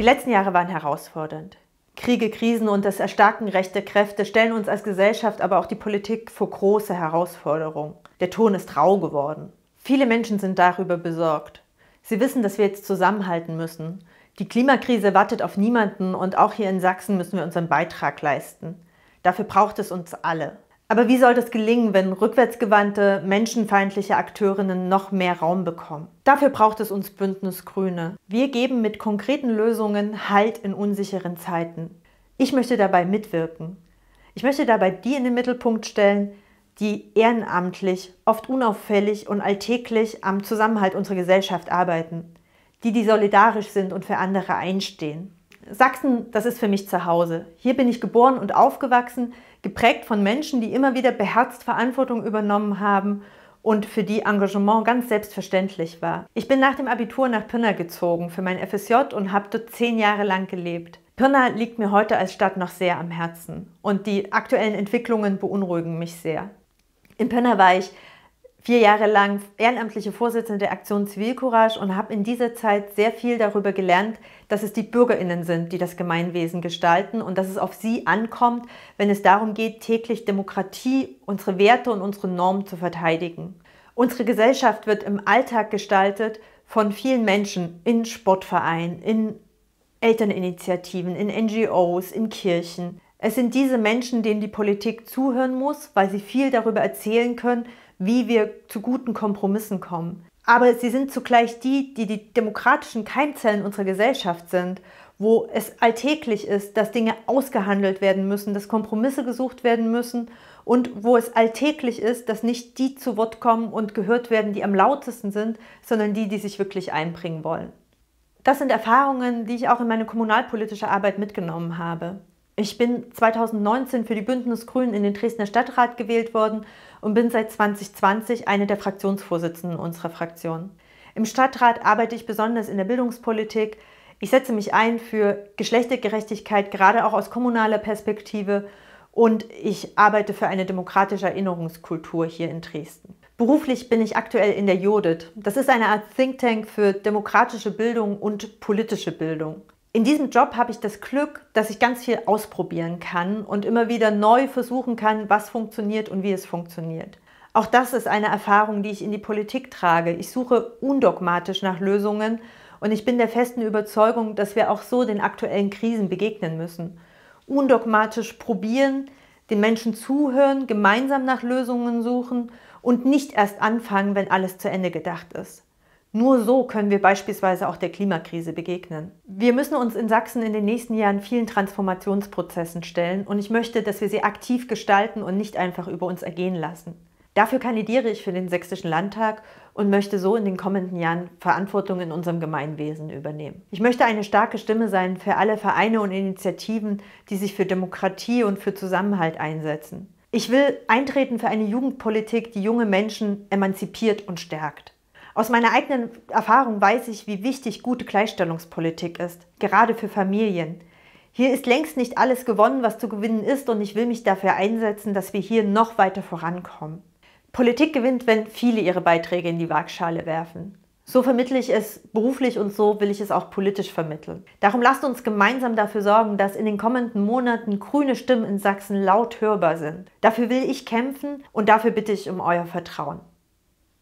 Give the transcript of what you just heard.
Die letzten Jahre waren herausfordernd. Kriege, Krisen und das Erstarken rechter Kräfte stellen uns als Gesellschaft, aber auch die Politik vor große Herausforderungen. Der Ton ist rau geworden. Viele Menschen sind darüber besorgt. Sie wissen, dass wir jetzt zusammenhalten müssen. Die Klimakrise wartet auf niemanden und auch hier in Sachsen müssen wir unseren Beitrag leisten. Dafür braucht es uns alle. Aber wie soll das gelingen, wenn rückwärtsgewandte, menschenfeindliche Akteurinnen noch mehr Raum bekommen? Dafür braucht es uns Bündnis Grüne. Wir geben mit konkreten Lösungen Halt in unsicheren Zeiten. Ich möchte dabei mitwirken. Ich möchte dabei die in den Mittelpunkt stellen, die ehrenamtlich, oft unauffällig und alltäglich am Zusammenhalt unserer Gesellschaft arbeiten, die, die solidarisch sind und für andere einstehen. Sachsen, das ist für mich zu Hause. Hier bin ich geboren und aufgewachsen, geprägt von Menschen, die immer wieder beherzt Verantwortung übernommen haben und für die Engagement ganz selbstverständlich war. Ich bin nach dem Abitur nach Pirna gezogen für mein FSJ und habe dort zehn Jahre lang gelebt. Pirna liegt mir heute als Stadt noch sehr am Herzen und die aktuellen Entwicklungen beunruhigen mich sehr. In Pirna war ich vier Jahre lang ehrenamtliche Vorsitzende der Aktion Zivilcourage und habe in dieser Zeit sehr viel darüber gelernt, dass es die Bürgerinnen sind, die das Gemeinwesen gestalten und dass es auf sie ankommt, wenn es darum geht, täglich Demokratie, unsere Werte und unsere Normen zu verteidigen. Unsere Gesellschaft wird im Alltag gestaltet von vielen Menschen in Sportvereinen, in Elterninitiativen, in NGOs, in Kirchen. Es sind diese Menschen, denen die Politik zuhören muss, weil sie viel darüber erzählen können, wie wir zu guten Kompromissen kommen. Aber sie sind zugleich die, die die demokratischen Keimzellen unserer Gesellschaft sind, wo es alltäglich ist, dass Dinge ausgehandelt werden müssen, dass Kompromisse gesucht werden müssen und wo es alltäglich ist, dass nicht die zu Wort kommen und gehört werden, die am lautesten sind, sondern die, die sich wirklich einbringen wollen. Das sind Erfahrungen, die ich auch in meine kommunalpolitische Arbeit mitgenommen habe. Ich bin 2019 für die Bündnisgrünen in den Dresdner Stadtrat gewählt worden und bin seit 2020 eine der Fraktionsvorsitzenden unserer Fraktion. Im Stadtrat arbeite ich besonders in der Bildungspolitik. Ich setze mich ein für Geschlechtergerechtigkeit, gerade auch aus kommunaler Perspektive. Und ich arbeite für eine demokratische Erinnerungskultur hier in Dresden. Beruflich bin ich aktuell in der Jodit. Das ist eine Art Think Tank für demokratische Bildung und politische Bildung in diesem Job habe ich das Glück, dass ich ganz viel ausprobieren kann und immer wieder neu versuchen kann, was funktioniert und wie es funktioniert. Auch das ist eine Erfahrung, die ich in die Politik trage. Ich suche undogmatisch nach Lösungen und ich bin der festen Überzeugung, dass wir auch so den aktuellen Krisen begegnen müssen. Undogmatisch probieren, den Menschen zuhören, gemeinsam nach Lösungen suchen und nicht erst anfangen, wenn alles zu Ende gedacht ist. Nur so können wir beispielsweise auch der Klimakrise begegnen. Wir müssen uns in Sachsen in den nächsten Jahren vielen Transformationsprozessen stellen und ich möchte, dass wir sie aktiv gestalten und nicht einfach über uns ergehen lassen. Dafür kandidiere ich für den Sächsischen Landtag und möchte so in den kommenden Jahren Verantwortung in unserem Gemeinwesen übernehmen. Ich möchte eine starke Stimme sein für alle Vereine und Initiativen, die sich für Demokratie und für Zusammenhalt einsetzen. Ich will eintreten für eine Jugendpolitik, die junge Menschen emanzipiert und stärkt. Aus meiner eigenen Erfahrung weiß ich, wie wichtig gute Gleichstellungspolitik ist, gerade für Familien. Hier ist längst nicht alles gewonnen, was zu gewinnen ist, und ich will mich dafür einsetzen, dass wir hier noch weiter vorankommen. Politik gewinnt, wenn viele ihre Beiträge in die Waagschale werfen. So vermittle ich es beruflich und so will ich es auch politisch vermitteln. Darum lasst uns gemeinsam dafür sorgen, dass in den kommenden Monaten grüne Stimmen in Sachsen laut hörbar sind. Dafür will ich kämpfen und dafür bitte ich um euer Vertrauen.